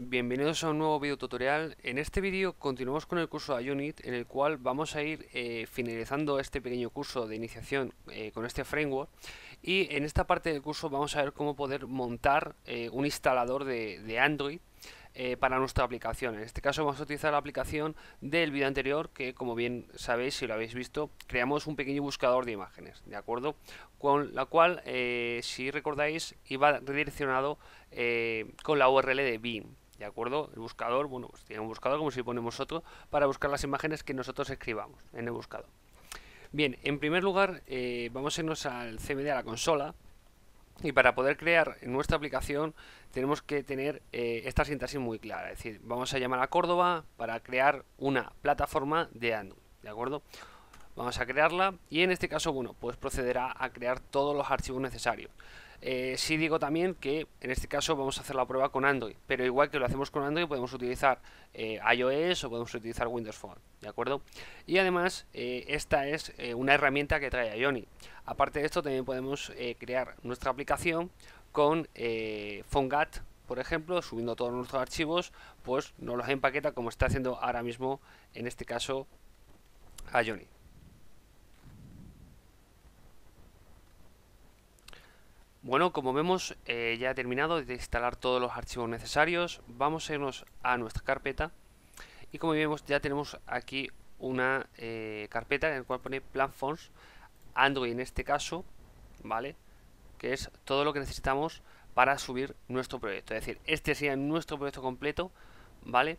bienvenidos a un nuevo video tutorial. En este vídeo continuamos con el curso de Unit en el cual vamos a ir eh, finalizando este pequeño curso de iniciación eh, con este framework y en esta parte del curso vamos a ver cómo poder montar eh, un instalador de Android eh, para nuestra aplicación. En este caso vamos a utilizar la aplicación del vídeo anterior que como bien sabéis si lo habéis visto creamos un pequeño buscador de imágenes, ¿de acuerdo? Con la cual eh, si recordáis iba redireccionado eh, con la URL de BIM. ¿De acuerdo? El buscador, bueno, pues tiene un buscador como si ponemos otro para buscar las imágenes que nosotros escribamos en el buscador. Bien, en primer lugar vamos a irnos al CMD, a la consola, y para poder crear nuestra aplicación tenemos que tener eh, esta sintaxis muy clara. Es decir, vamos a llamar a Córdoba para crear una plataforma de Android. ¿De acuerdo? Vamos a crearla y en este caso, bueno, pues procederá a crear todos los archivos necesarios. Si eh, sí digo también que en este caso vamos a hacer la prueba con Android, pero igual que lo hacemos con Android podemos utilizar eh, iOS o podemos utilizar Windows Phone, ¿de acuerdo? Y además eh, esta es una herramienta que trae Ioni. Aparte de esto también podemos crear nuestra aplicación con PhoneGat, por ejemplo, subiendo todos nuestros archivos, pues nos los empaqueta como está haciendo ahora mismo en este caso Ioni. Bueno, como vemos, eh, ya he terminado de instalar todos los archivos necesarios. Vamos a irnos a nuestra carpeta. Y como vemos, ya tenemos aquí una eh, carpeta en la cual pone Platforms, Android en este caso, ¿vale? Que es todo lo que necesitamos para subir nuestro proyecto. Es decir, este sería nuestro proyecto completo, ¿vale?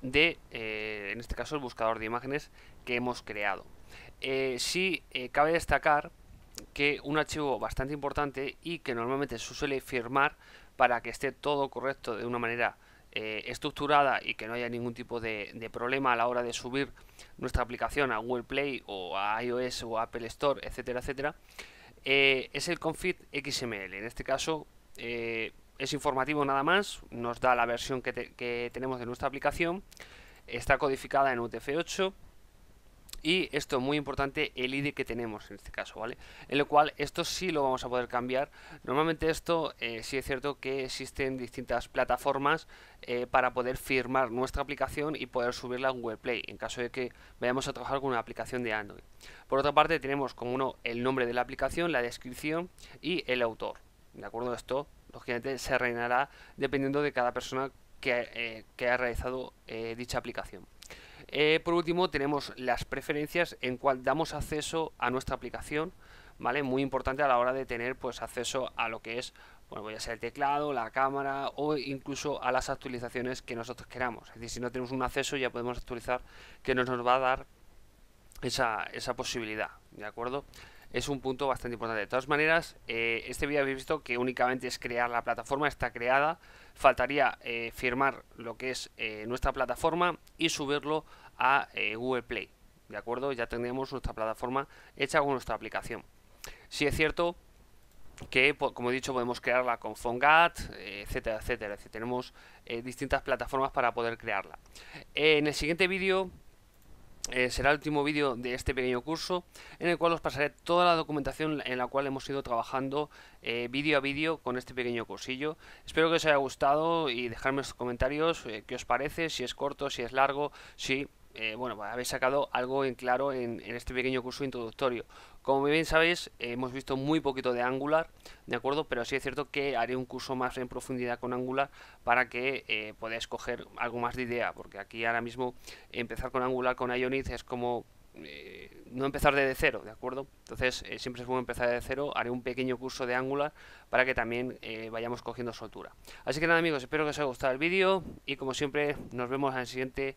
De, eh, en este caso, el buscador de imágenes que hemos creado. si sí, cabe destacar que un archivo bastante importante y que normalmente se suele firmar para que esté todo correcto de una manera eh, estructurada y que no haya ningún tipo de, problema a la hora de subir nuestra aplicación a Google Play o a iOS o Apple Store, etcétera, etcétera, eh, es el config XML. En este caso eh, es informativo nada más, nos da la versión que tenemos de nuestra aplicación, está codificada en UTF-8 y esto muy importante el ID que tenemos en este caso vale en lo cual esto sí lo vamos a poder cambiar normalmente esto eh, sí es cierto que existen distintas plataformas eh, para poder firmar nuestra aplicación y poder subirla a Google Play en caso de que vayamos a trabajar con una aplicación de Android por otra parte tenemos como uno el nombre de la aplicación la descripción y el autor de acuerdo esto lógicamente se reinará dependiendo de cada persona que, eh, que ha realizado dicha aplicación eh, por último, tenemos las preferencias en cual damos acceso a nuestra aplicación, ¿vale? Muy importante a la hora de tener pues acceso a lo que es, bueno, voy pues, a ser el teclado, la cámara o incluso a las actualizaciones que nosotros queramos. Es decir, si no tenemos un acceso ya podemos actualizar que nos, nos va a dar esa, esa posibilidad, ¿de acuerdo? es un punto bastante importante. De todas maneras, eh, este vídeo habéis visto que únicamente es crear la plataforma, está creada. Faltaría eh, firmar lo que es eh, nuestra plataforma y subirlo a Google Play. ¿De acuerdo? Ya tendríamos nuestra plataforma hecha con nuestra aplicación. Si es cierto que, como he dicho, podemos crearla con Fongat, etcétera, etcétera. Es tenemos distintas plataformas para poder crearla. en el siguiente vídeo eh, será el último vídeo de este pequeño curso en el cual os pasaré toda la documentación en la cual hemos ido trabajando eh, vídeo a vídeo con este pequeño cursillo. Espero que os haya gustado y dejadme en los comentarios eh, qué os parece, si es corto, si es largo, si eh, bueno, pues, habéis sacado algo en claro en, este pequeño curso introductorio. Como bien sabéis, hemos visto muy poquito de Angular, ¿de acuerdo? Pero sí es cierto que haré un curso más en profundidad con Angular para que eh, podáis coger algo más de idea, porque aquí ahora mismo empezar con Angular, con Ionic, es como eh, no empezar desde cero, ¿de acuerdo? Entonces, siempre es bueno empezar desde cero. Haré un pequeño curso de Angular para que también vayamos cogiendo soltura. Así que nada, amigos, espero que os haya gustado el vídeo y como siempre, nos vemos en el siguiente